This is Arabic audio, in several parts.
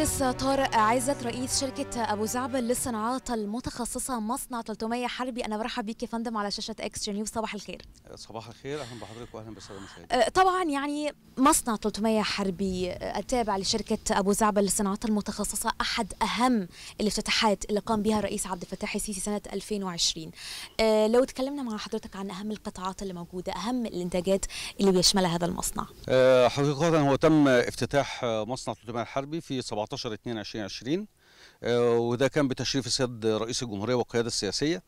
المهندس طارق عزت رئيس شركة أبو زعبل للصناعات المتخصصة مصنع 300 حربي أنا برحب بيك يا فندم على شاشة إكس نيوز صباح الخير صباح الخير أهلا بحضرتك وأهلا بالسادة المشاهدين أه، طبعا يعني مصنع 300 حربي التابع أه، لشركة أبو زعبل للصناعات المتخصصة أحد أهم الافتتاحات اللي قام بها الرئيس عبد الفتاح السيسي سنة 2020 أه، لو تكلمنا مع حضرتك عن أهم القطاعات اللي موجودة أهم الإنتاجات اللي بيشملها هذا المصنع حقيقة هو تم افتتاح مصنع 300 حربي في 17 17 2 2020 وده كان بتشريف السيد رئيس الجمهوريه والقياده السياسيه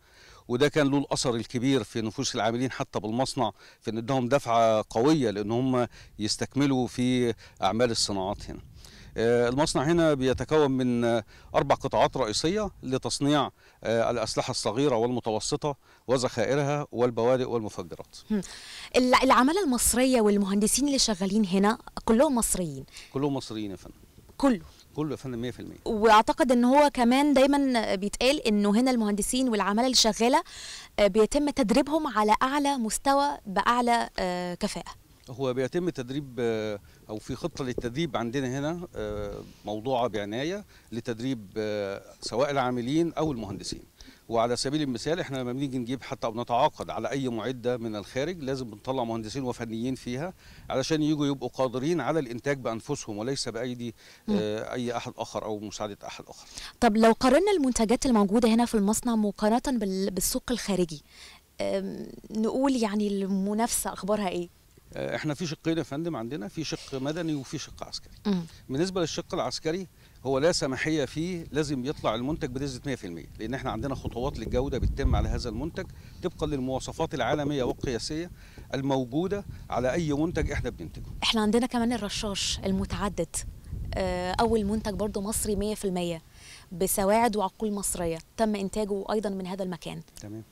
وده كان له الاثر الكبير في نفوس العاملين حتى بالمصنع في ان ادهم دفعه قويه لان هم يستكملوا في اعمال الصناعات هنا. آه، المصنع هنا بيتكون من أربع قطاعات رئيسية لتصنيع آه، الأسلحة الصغيرة والمتوسطة وذخائرها والبوادئ والمفجرات العمالة المصرية والمهندسين اللي شغالين هنا كلهم مصريين كلهم مصريين يا فندم كله كله يا فندم 100% واعتقد ان هو كمان دايما بيتقال انه هنا المهندسين والعماله اللي شغاله آه، بيتم تدريبهم على اعلى مستوى باعلى آه، كفاءه هو بيتم تدريب آه، او في خطه للتدريب عندنا هنا موضوعه بعنايه لتدريب سواء العاملين او المهندسين وعلى سبيل المثال احنا لما بنيجي نجيب حتى او نتعاقد على اي معده من الخارج لازم بنطلع مهندسين وفنيين فيها علشان يجوا يبقوا قادرين على الانتاج بانفسهم وليس بايدي اه اي احد اخر او مساعده احد اخر. طب لو قارنا المنتجات الموجوده هنا في المصنع مقارنه بالسوق الخارجي نقول يعني المنافسه اخبارها ايه؟ آه، احنا في شقين يا فندم عندنا في شق مدني وفي شق عسكري بالنسبه للشق العسكري هو لا سماحيه فيه لازم يطلع المنتج بنسبه 100% لان احنا عندنا خطوات للجوده بتتم على هذا المنتج طبقا للمواصفات العالميه والقياسيه الموجوده على اي منتج احنا بننتجه احنا عندنا كمان الرشاش المتعدد آه، اول منتج برضه مصري 100% بسواعد وعقول مصريه تم انتاجه ايضا من هذا المكان تمام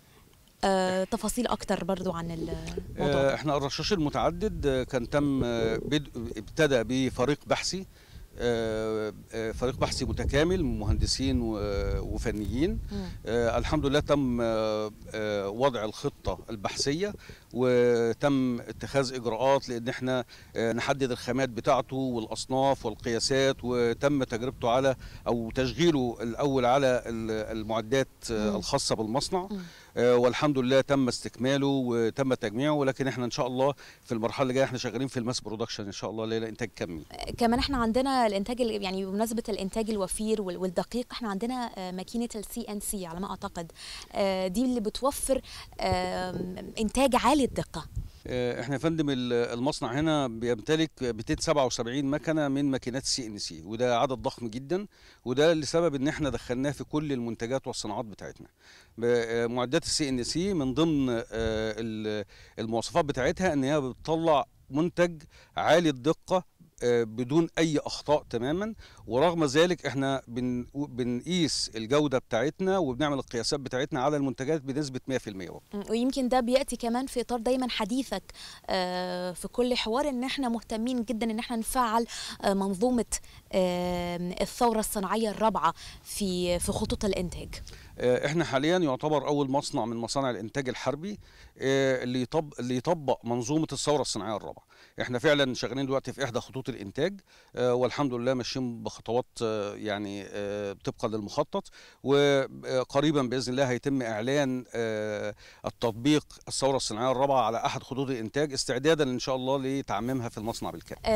آه، تفاصيل اكتر برضو عن آه، الموضوع آه، احنا الرشاش المتعدد آه، كان تم آه، بدء ابتدى بفريق بحثي فريق بحثي متكامل مهندسين وفنيين الحمد لله تم وضع الخطه البحثيه وتم اتخاذ اجراءات لان احنا نحدد الخامات بتاعته والاصناف والقياسات وتم تجربته على او تشغيله الاول على المعدات الخاصه بالمصنع آه، والحمد لله تم استكماله وتم تجميعه ولكن احنا ان شاء الله في المرحله اللي جايه احنا شغالين في الماس برودكشن ان شاء الله انتاج كمي آه، كمان احنا عندنا الانتاج يعني بمناسبه الانتاج الوفير والدقيق احنا عندنا آه، ماكينه السي ان سي على ما اعتقد دي اللي بتوفر انتاج عالي الدقه آه، احنا يا فندم المصنع هنا بيمتلك 277 مكنه من ماكينات السي ان سي وده عدد ضخم جدا وده لسبب ان احنا دخلناه في كل المنتجات والصناعات بتاعتنا آه، معدات السي ان سي من ضمن آه، المواصفات بتاعتها ان هي بتطلع منتج عالي الدقه آه، بدون اي اخطاء تماما ورغم ذلك احنا بن... بنقيس الجوده بتاعتنا وبنعمل القياسات بتاعتنا على المنتجات بنسبه 100% ويمكن ده بياتي كمان في اطار دايما حديثك آه، في كل حوار ان احنا مهتمين جدا ان احنا نفعل آه، منظومه الثوره الصناعيه الرابعه في في خطوط الانتاج آه، احنا حاليا يعتبر اول مصنع من مصانع الانتاج الحربي آه، اللي يطبق اللي يطبق منظومه الثوره الصناعيه الرابعه احنا فعلا شغالين دلوقتي في احدى خطوط الانتاج آه، والحمد لله ماشيين بخطوات يعني طبقا للمخطط وقريبا باذن الله هيتم اعلان التطبيق الثوره الصناعيه الرابعه على احد خطوط الانتاج استعدادا ان شاء الله لتعميمها في المصنع بالكامل